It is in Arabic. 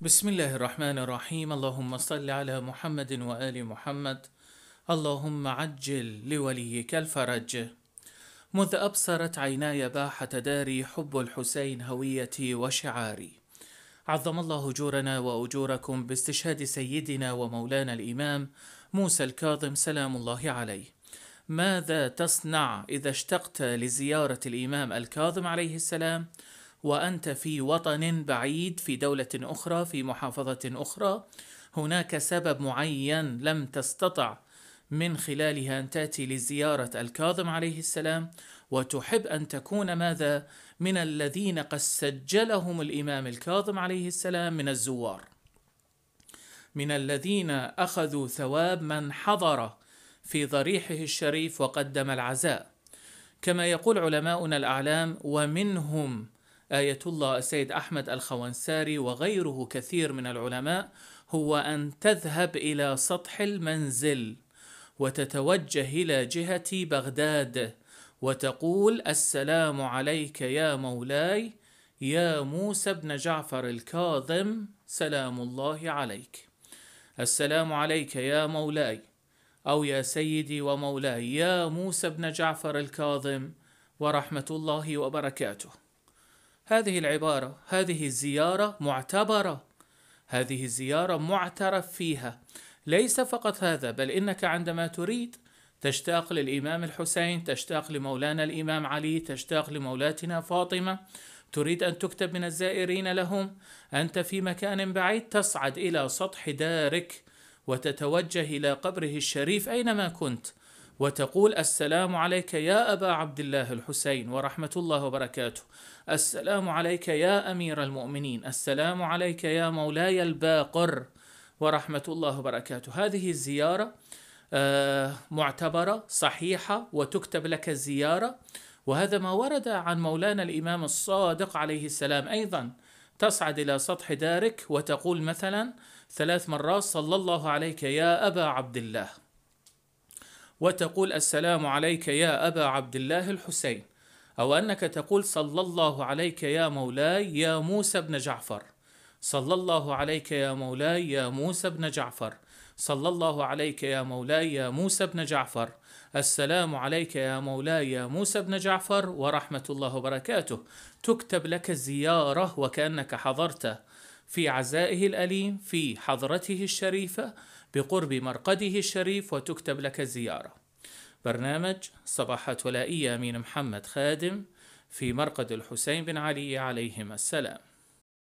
بسم الله الرحمن الرحيم اللهم صل على محمد وآل محمد اللهم عجل لوليك الفرج مذ أبصرت عيناي باحة داري حب الحسين هويتي وشعاري عظم الله أجورنا وأجوركم باستشهاد سيدنا ومولانا الإمام موسى الكاظم سلام الله عليه ماذا تصنع إذا اشتقت لزيارة الإمام الكاظم عليه السلام؟ وانت في وطن بعيد في دوله اخرى في محافظه اخرى هناك سبب معين لم تستطع من خلالها ان تاتي لزياره الكاظم عليه السلام وتحب ان تكون ماذا من الذين قد سجلهم الامام الكاظم عليه السلام من الزوار من الذين اخذوا ثواب من حضر في ضريحه الشريف وقدم العزاء كما يقول علماؤنا الاعلام ومنهم آية الله السيد أحمد الخوانساري وغيره كثير من العلماء هو أن تذهب إلى سطح المنزل وتتوجه إلى جهة بغداد وتقول السلام عليك يا مولاي يا موسى بن جعفر الكاظم سلام الله عليك السلام عليك يا مولاي أو يا سيدي ومولاي يا موسى بن جعفر الكاظم ورحمة الله وبركاته هذه العبارة هذه الزيارة معتبرة هذه الزيارة معترف فيها ليس فقط هذا بل إنك عندما تريد تشتاق للإمام الحسين تشتاق لمولانا الإمام علي تشتاق لمولاتنا فاطمة تريد أن تكتب من الزائرين لهم أنت في مكان بعيد تصعد إلى سطح دارك وتتوجه إلى قبره الشريف أينما كنت وتقول السلام عليك يا ابا عبد الله الحسين ورحمه الله وبركاته السلام عليك يا امير المؤمنين السلام عليك يا مولاي الباقر ورحمه الله وبركاته هذه الزياره آه، معتبره صحيحه وتكتب لك الزياره وهذا ما ورد عن مولانا الامام الصادق عليه السلام ايضا تصعد الى سطح دارك وتقول مثلا ثلاث مرات صلى الله عليك يا ابا عبد الله وتقول السلام عليك يا أبا عبد الله الحسين أو أنك تقول صلى الله عليك يا مولاي يا موسى بن جعفر صلى الله عليك يا مولاي يا موسى بن جعفر صلى الله عليك يا مولاي يا موسى بن جعفر السلام عليك يا مولاي يا موسى بن جعفر ورحمة الله وبركاته تكتب لك زيارة وكأنك حضرت في عزائه الأليم في حضرته الشريفة بقرب مرقده الشريف وتكتب لك الزيارة برنامج صباحات ولائية أمين محمد خادم في مرقد الحسين بن علي عليهما السلام